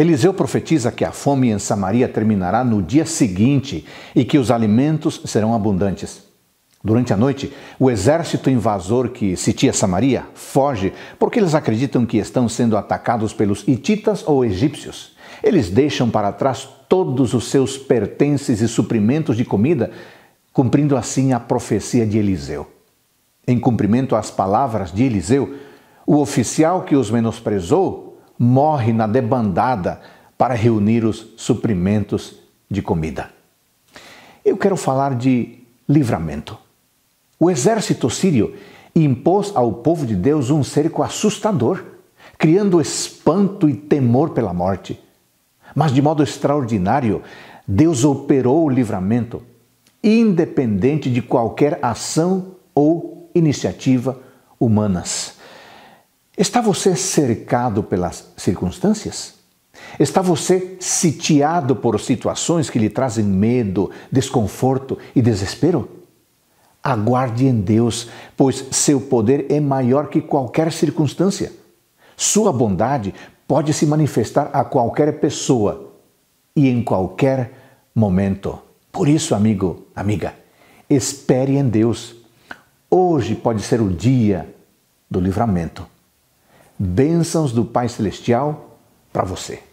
Eliseu profetiza que a fome em Samaria terminará no dia seguinte e que os alimentos serão abundantes. Durante a noite, o exército invasor que sitia Samaria foge porque eles acreditam que estão sendo atacados pelos hititas ou egípcios. Eles deixam para trás todos os seus pertences e suprimentos de comida, cumprindo assim a profecia de Eliseu. Em cumprimento às palavras de Eliseu, o oficial que os menosprezou morre na debandada para reunir os suprimentos de comida. Eu quero falar de livramento. O exército sírio impôs ao povo de Deus um cerco assustador, criando espanto e temor pela morte. Mas de modo extraordinário, Deus operou o livramento, independente de qualquer ação ou iniciativa humanas. Está você cercado pelas circunstâncias? Está você sitiado por situações que lhe trazem medo, desconforto e desespero? Aguarde em Deus, pois seu poder é maior que qualquer circunstância. Sua bondade pode se manifestar a qualquer pessoa e em qualquer momento. Por isso, amigo, amiga, espere em Deus. Hoje pode ser o dia do livramento bênçãos do Pai Celestial para você.